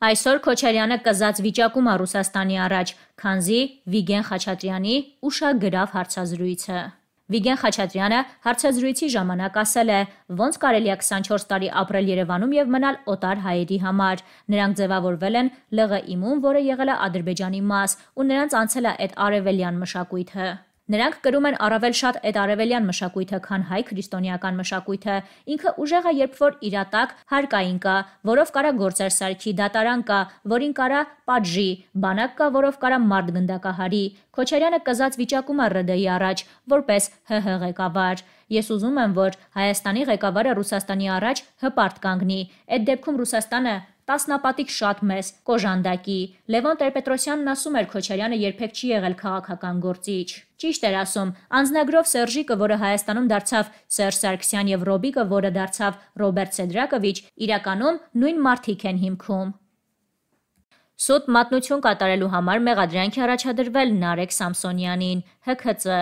Այսօր Քոչարյանը կզած վիճակում է Ռուսաստանի առաջ, քանզի Վիգեն Խաչատրյանի ուշա գրավ հարցազրույցը։ Վիգեն Խաչատրյանը հարցազրույցի ժամանակ ասել է, ոնց կարելի է 24 տարի ապրել Երևանում եւ մնալ օտար հայերի համար։ Նրանք ձևավորվել են ԼՂ իմուն, որը եղել է Ադրբեջանի մաս, ու նրանց անցել է այդ արևելյան մշակույթը։ Նրանք կրում են առավել շատ այդ արևելյան մշակույթը, քան հայ քրիստոնեական մշակույթը։ Ինքը ուժեղը երբ որ իրատակ հարկային կա, որով կարա գործեր սարքի, դատարան կա, որին կարա պատժի, բանակ կա, որով կարա մարդ գնդակահարի։ Քոչարյանը կզած վիճակում է ՌԴ-ի առաջ, որպես ՀՀ ղեկավար։ Ես ուզում եմ, որ Հայաստանի ղեկավարը Ռուսաստանի առաջ հպարտ կանգնի։ Այդ դեպքում Ռուսաստանը տասնապատիկ շատ մեզ, կոժանդակի։ Լևոն Տեր-Պետրոսյանն ասում էր Քոչարյանը երբեք չի եղել քաղաքական գործիչ։ Ճիշտ էր ասում։ Անձնագրով Սերժիկը, որը Հայաստանում դարձավ Սերժ Սարգսյան եւ Ռոբիկը, որը դարձավ Ռոբերտ Սեդրակովիչ, իրականում նույն մարդիկ են հիմքում։ Սոտ մատնություն կատարելու համար մեղադրանք առաջադրվել Նարեկ Սամսոնյանին, ՀԿՑ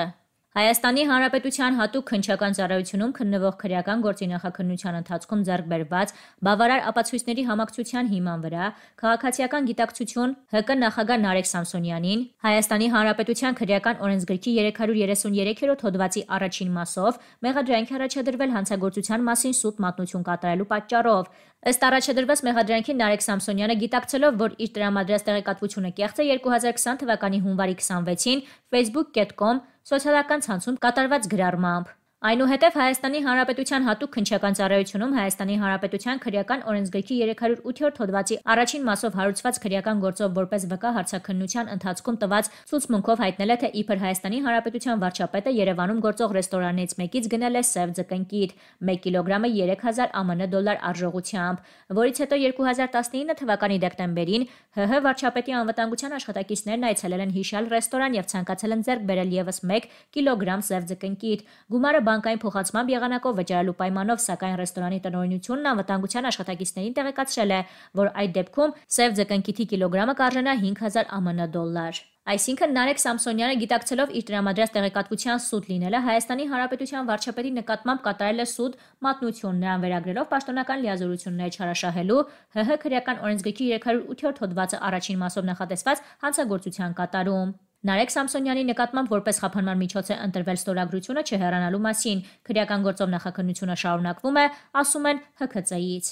Հայաստանի Հանրապետության հատուկ քնչական ծառայությունում քննվող քրեական գործի նախաքննության ընթացքում ձեռք բերված Բավարար ապացույցների համակցության հիման վրա քաղաքացիական գիտակցություն ՀԿ նախագահ Նարեկ Սամսոնյանին Հայաստանի Հանրապետության քրեական օրենսգրքի 333-րդ հոդվածի առաջին մասով մեղադրանք առաջադրվել հանցագործության մասին սուտ մատնություն կատարելու պատճառով Ըստ առաջադրված մեղադրանքի Նարեկ Սամսոնյանը գիտակցելով, որ իր տրամադրած տեղեկատվությունը կեղծ է 2020 թվականի հունվարի 26-ին facebook.com սոցիալական ցանցում կատարված գրառմամբ Այնուհետև Հայաստանի Հանրապետության հատուկ քնչական ծառայությունում Հայաստանի Հանրապետության քրեական օրենսգրքի 308-րդ հոդվածի առաջին մասով հարուցված քրեական գործով որպես ՎԿ հարցակնության ընթացքում տված ցուցմունքով հայտնել է, թե իբր Հայաստանի Հանրապետության վարչապետը Երևանում գործող ռեստորանից մեկից գնել է սև ձկնկիտ 1 կիլոգրամը 3000 ԱՄՆ դոլար արժողությամբ, որից հետո 2019 թվականի դեկտեմբերին ՀՀ վարչապետի անվտանգության աշխատակիցներն այցելել են հիշյալ ռեստորան եւ ցանկացել են ձեռք բերել եւս 1 կիլոգրամ սև ձկնկիտ։ Գումարը բանկային փոխանցման եղանակով վճարելու պայմանով, սակայն ռեստորանի տնօրինությունն անվտանգության աշխատակիցներին տեղեկացրել է, որ այդ դեպքում սև ձկնկիթի կիլոգրամը կարժենա 5000 ԱՄՆ դոլար։ Այսինքն Նարեկ Սամսոնյանը գիտակցելով իր դրամադրած տեղեկատվության սուտ լինելը Հայաստանի Հանրապետության վարչապետի նկատմամբ կատարել է սուտ մատնություն նրան վերագրելով պաշտոնական լիազորությունները չարաշահելու ՀՀ քրեական օրենսգրքի 308-րդ հոդվածը առաջին մասով նախատեսված հանցագործության կատարում։ Նարեկ Սամսոնյանի նկատմամբ որպես խափանման միջոց է ընտրվել ստորագրությունը չհեռանալու մասին։ Քրեական գործով նախաքննությունը շարունակվում է, ասում են ՀԿՑ-ից։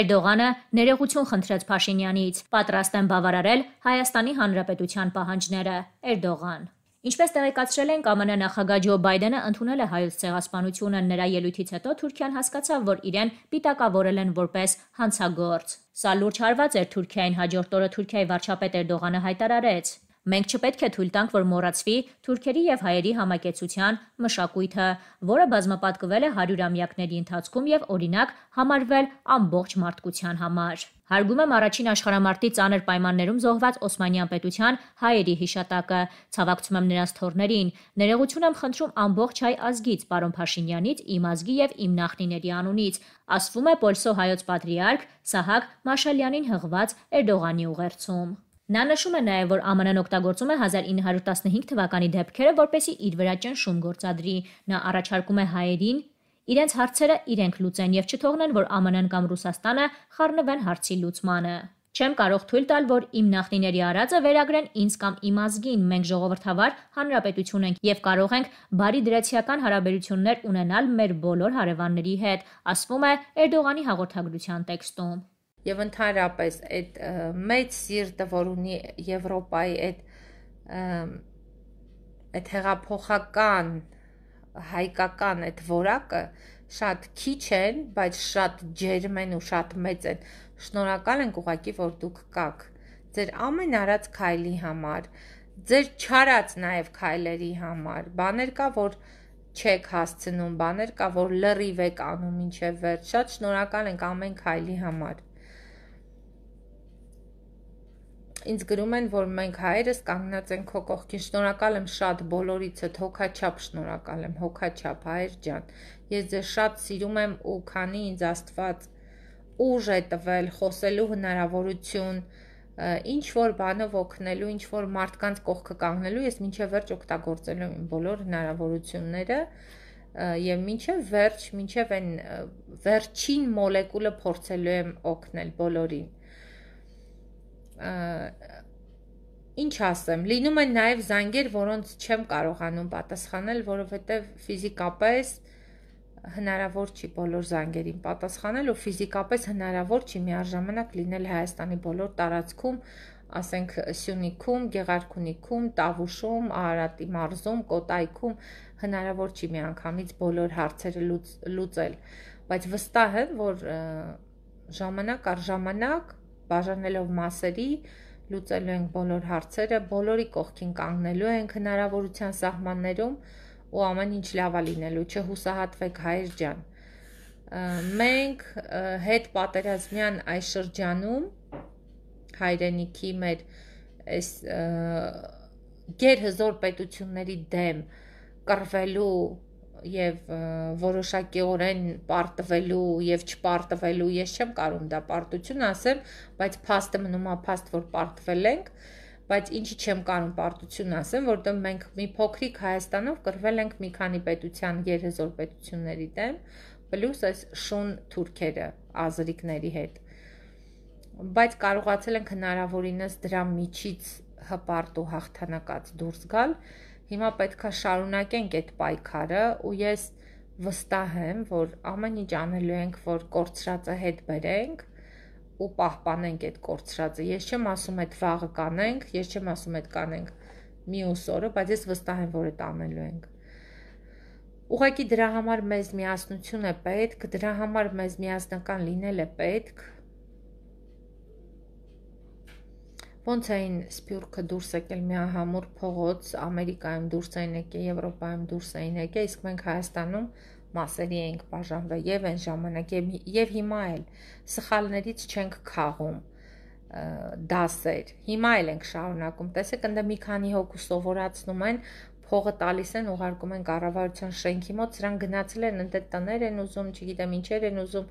Էրդողանը ներողություն խնդրեց Փաշինյանից՝ պատրաստ են բավարարել Հայաստանի Հանրապետության պահանջները։ Էրդողան Ինչպես տեղեկացրել են ԱՄՆ նախագահ Ջո Բայդենը ընդունել է հայոց ցեղասպանությունը նրա ելույթից հետո Թուրքիան հասկացավ, որ իրեն պիտակավորել են որպես հանցագործ։ Սա լուրջ հարված էր Թուրքիային հաջորդ օրը Թուրքիայի վարչապետ Էրդողանը հայտարարեց. Մենք չպետք է թույլ տանք, որ մոռացվի թուրքերի եւ հայերի համակեցության մշակույթը, որը բազմապատկվել է հարյուրամյակների ընթացքում եւ օրինակ համարվել ամբողջ մարդկության համար։ Հարգում եմ առաջին աշխարհամարտի ծանր պայմաններում զոհված Օսմանյան պետության հայերի հիշատակը։ Ցավակցում եմ նրանց թորներին։ Ներողություն եմ խնդրում ամբողջ հայ ազգից, պարոն Փաշինյանից, իմ ազգի եւ իմ նախնիների անունից։ Ասվում է Պոլսո հայոց պատրիարք Սահակ Մաշալյանին հղված Էրդողանի ուղերձում։ Նա նշում է նաև, որ ԱՄՆ-ն օգտագործում է 1915 թվականի դեպքերը, որպեսի իր վրա ճնշում գործադրի։ Նա առաջարկում է հայերին իրենց հարցերը իրենք լուծեն եւ չթողնեն, որ ԱՄՆ-ն կամ Ռուսաստանը խառնվեն հարցի լուծմանը։ Չեմ կարող թույլ տալ, որ իմ նախնիների արածը վերագրեն ինձ կամ իմ ազգին։ Մենք ժողովրդավար հանրապետություն ենք եւ կարող ենք բարի դրացիական հարաբերություններ ունենալ մեր բոլոր հարևանների հետ, ասվում է Էրդողանի հաղորդագրության տեքստում եւ ընդհանրապես այդ մեծ սիրտը, որ ունի Եվրոպայի այդ այդ հեղափոխական հայկական այդ որակը շատ քիչ են, բայց շատ ջերմ են ու շատ մեծ են։ Շնորհակալ ենք ուղակի, որ դուք կաք։ Ձեր ամեն արած քայլի համար, ձեր չարած նաև քայլերի համար։ Բաներ կա, որ չեք հասցնում, բաներ կա, որ լրիվ եք անում ինչև վերջ։ Շատ շնորհակալ ենք ամեն քայլի համար։ ինձ գրում են, որ մենք հայերս կանգնած ենք քո կողքին։ Շնորհակալ եմ շատ բոլորիցդ, հոգաչափ շնորհակալ եմ, հոգաչափ հայր ջան։ Ես ձեզ շատ սիրում եմ ու քանի ինձ Աստված ուժ է տվել խոսելու հնարավորություն, ինչ որ բանով օգնելու, ինչ որ մարդկանց կողքը կանգնելու, ես ոչ վերջ օգտագործելու եմ բոլոր հնարավորությունները եւ մինչեւ վերջ, մինչեւ այն վերջին մոլեկուլը փորձելու եմ օգնել բոլորին ինչ ասեմ, լինում են նաև զանգեր, որոնց չեմ կարողանում պատասխանել, որովհետև ֆիզիկապես հնարավոր չի բոլոր զանգերին պատասխանել ու ֆիզիկապես հնարավոր չի միաժամանակ լինել Հայաստանի բոլոր տարածքում, ասենք Սյունիքում, Գեղարքունիքում, Տավուշում, Արարատի մարզում, Կոտայքում հնարավոր չի միանգամից բոլոր հարցերը լուծել, բայց վստահ եմ, որ ժամանակ առ ժամանակ բաժանելով մասերի, լուծելու ենք բոլոր հարցերը, բոլորի կողքին կանգնելու ենք հնարավորության սահմաններում ու ամեն ինչ լավա լինելու, չհուսահատվեք հայր ջան։ Մենք հետ պատերազմյան այս շրջանում հայրենիքի մեր այս գերհզոր պետությունների դեմ կռվելու եւ որոշակիորեն պարտվելու եւ չպարտվելու ես չեմ կարող դա պարտություն ասեմ, բայց փաստը մնում է փաստ, որ պարտվել ենք, բայց ինչի չեմ կարող պարտություն ասեմ, որտեղ մենք մի փոքրիկ Հայաստանով կրվել ենք մի քանի պետության երեզոր պետությունների դեմ, պլյուս այս շուն թուրքերը, ազրիկների հետ բայց կարողացել ենք հնարավորինս դրա միջից հպարտ ու հաղթանակած դուրս գալ Հիմա պետքա շարունակենք այդ պայքարը ու ես վստահ եմ, որ ամեն ինչ անելու ենք, որ կորցրածը հետ բերենք ու պահպանենք այդ կորցրածը։ Ես չեմ ասում այդ վաղը կանենք, ես չեմ ասում այդ կանենք մյուս օրը, բայց ես վստահ եմ, որ այդ անելու ենք։ Ուղղակի դրա համար մեզ միասնություն է պետք, դրա համար մեզ միասնական լինել է պետք, Ոնց էին Սպյուրքը դուրս եկել միահամուր փողոց, Ամերիկայում դուրս էին եկել, Եվրոպայում դուրս էին եկել, իսկ մենք Հայաստանում մասերի էինք բաժանվել եւ այն ժամանակ եւ, եւ հիմա էլ սխալներից չենք քաղում դասեր։ Հիմա էլ ենք շարունակում։ Տեսեք, ընդ մի քանի հոգու սովորացնում են փողը տալիս են, ուղարկում են կառավարության շենքի մոտ, սրան գնացել են, ընդ տներ են ուզում, չգիտեմ ինչեր են ուզում,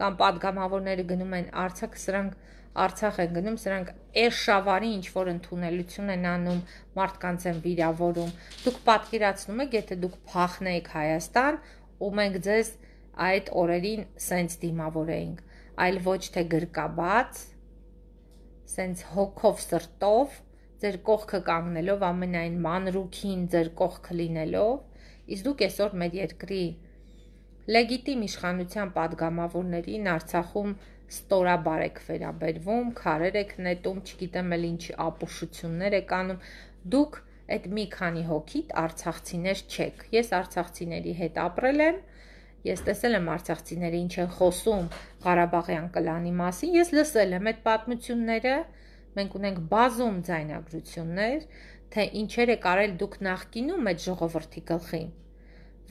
կամ падգամավորները գնում են, արցակ սրանք Արցախ են գնում, սրանք այս շավարի ինչ որ ընդունելություն են անում, մարդկանց են վիրավորում։ Դուք պատկերացնում եք, եթե դուք փախնեիք Հայաստան, ու մենք ձեզ այդ օրերին սենց դիմավորեինք, այլ ոչ թե գրկաբաց, սենց հոգով սրտով, ձեր կողքը կանգնելով ամենայն մանրուքին ձեր կողքը լինելով, իսկ դուք այսօր մեր երկրի լեգիտիմ իշխանության падգամավորներին Արցախում ստորաբար եք վերաբերվում, քարեր եք նետում, չգիտեմ էլ ինչ ապուշություններ եք անում, դուք այդ մի քանի հոգիտ արցախցիներ չեք։ Ես արցախցիների հետ ապրել եմ, ես տեսել եմ արցախցիները ինչ են խոսում Ղարաբաղյան կլանի մասին, ես լսել եմ այդ պատմությունները, մենք ունենք բազում ձայնագրություններ, թե ինչեր է կարել դուք նախկինում այդ ժողովրդի գլխին։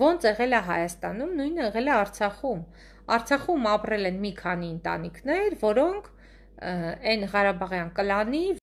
Ոնց եղել է Հայաստանում, նույնը եղել է Արցախում։ Արցախում ապրել են մի քանի ընտանիքներ, որոնք այն Ղարաբաղյան կլանի